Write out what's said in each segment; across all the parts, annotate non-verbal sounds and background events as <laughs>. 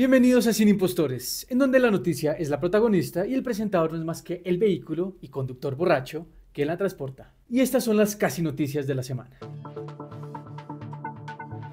Bienvenidos a Sin Impostores, en donde la noticia es la protagonista y el presentador no es más que el vehículo y conductor borracho que la transporta. Y estas son las casi noticias de la semana.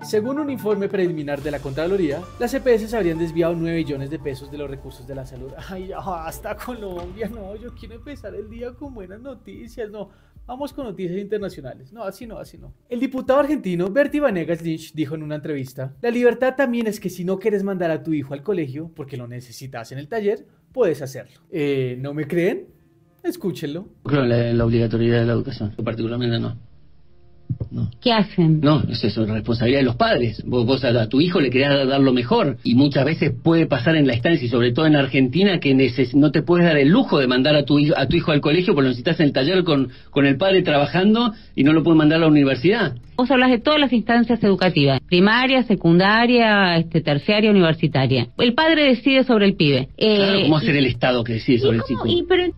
Según un informe preliminar de la Contraloría, las EPS habrían desviado 9 billones de pesos de los recursos de la salud. Ay, ah, hasta Colombia, no, yo quiero empezar el día con buenas noticias, no, Vamos con noticias internacionales. No, así no, así no. El diputado argentino Berti Vanegas Lynch dijo en una entrevista, la libertad también es que si no quieres mandar a tu hijo al colegio porque lo necesitas en el taller, puedes hacerlo. Eh, ¿No me creen? Escúchenlo. Creo en la, la obligatoriedad de la educación, particularmente no. No. ¿Qué hacen? No, es responsabilidad de los padres. Vos, a, tu hijo le querés dar lo mejor y muchas veces puede pasar en la estancia y sobre todo en Argentina que no te puedes dar el lujo de mandar a tu, a tu hijo al colegio porque necesitas en el taller con, con el padre trabajando y no lo puedes mandar a la universidad. Vos hablás de todas las instancias educativas, primaria, secundaria, este, terciaria, universitaria. El padre decide sobre el pibe. claro, eh, ¿Cómo hacer el Estado que decide sobre el chico?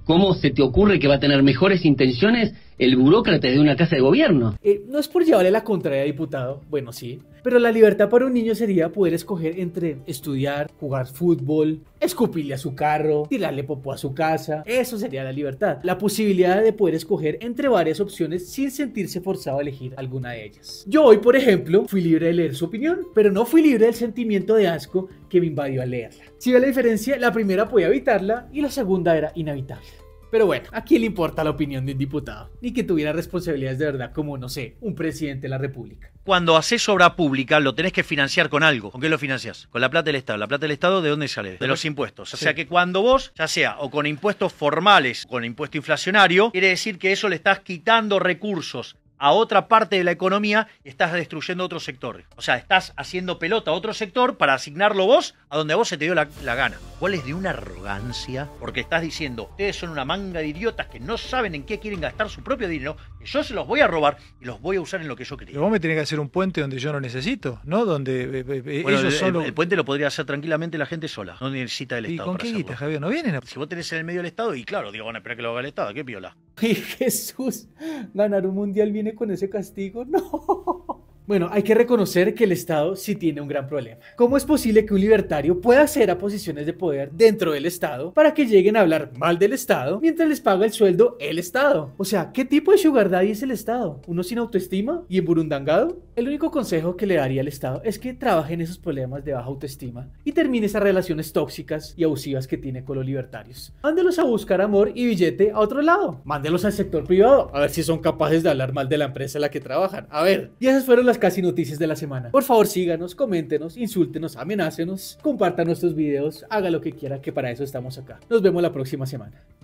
¿Cómo se te ocurre que va a tener mejores intenciones el burócrata de una casa de gobierno? Eh, no es por llevarle la contraria, diputado, bueno, sí. Pero la libertad para un niño sería poder escoger entre estudiar, jugar fútbol, escupirle a su carro, tirarle popó a su casa. Eso sería la libertad. La posibilidad de poder escoger entre varias opciones sin sentirse forzado a elegir alguna de ellas. Yo hoy, por ejemplo, fui libre de leer su opinión, pero no fui libre del sentimiento de asco que me invadió al leerla. Si ve la diferencia, la primera podía evitarla y la segunda era inevitable. Pero bueno, ¿a quién le importa la opinión de un diputado? Ni que tuviera responsabilidades de verdad como, no sé, un presidente de la República. Cuando haces obra pública lo tenés que financiar con algo. ¿Con qué lo financias? Con la plata del Estado. ¿La plata del Estado de dónde sale? De los impuestos. O sea que cuando vos, ya sea o con impuestos formales, o con impuesto inflacionario, quiere decir que eso le estás quitando recursos a otra parte de la economía estás destruyendo otro sector. O sea, estás haciendo pelota a otro sector para asignarlo vos a donde a vos se te dio la, gana. ¿Cuál es de una arrogancia? Porque estás diciendo, ustedes son una manga de idiotas que no saben en qué quieren gastar su propio dinero, que yo se los voy a robar y los voy a usar en lo que yo quería. Pero vos me tenés que hacer un puente donde yo no necesito, ¿no? Donde eh, eh, eh, ellos el, solo... el, puente lo podría hacer tranquilamente la gente sola, no necesita el Estado. ¿Y con qué guita, Javier? ¿No vienen a... Si vos tenés en el medio del Estado, y claro, digo, bueno, espera que lo haga el Estado, qué piola. <laughs> Jesús, ganar un mundial viene con ese castigo. <laughs> No. Bueno, hay que reconocer que el Estado sí tiene un gran problema. ¿Cómo es posible que un libertario pueda acceder a posiciones de poder dentro del Estado para que lleguen a hablar mal del Estado mientras les paga el sueldo el Estado? O sea, ¿qué tipo de sugar daddy es el Estado? ¿Uno sin autoestima y burundangado? El único consejo que le daría al Estado es que trabaje en esos problemas de baja autoestima y termine esas relaciones tóxicas y abusivas que tiene con los libertarios. Mándelos a buscar amor y billete a otro lado. Mándelos al sector privado a ver si son capaces de hablar mal de la empresa en la que trabajan. A ver. Y esas fueron las casi noticias de la semana. Por favor, síganos, coméntenos, insúltenos, amenácenos, compartan nuestros videos, haga lo que quiera, que para eso estamos acá. Nos vemos la próxima semana.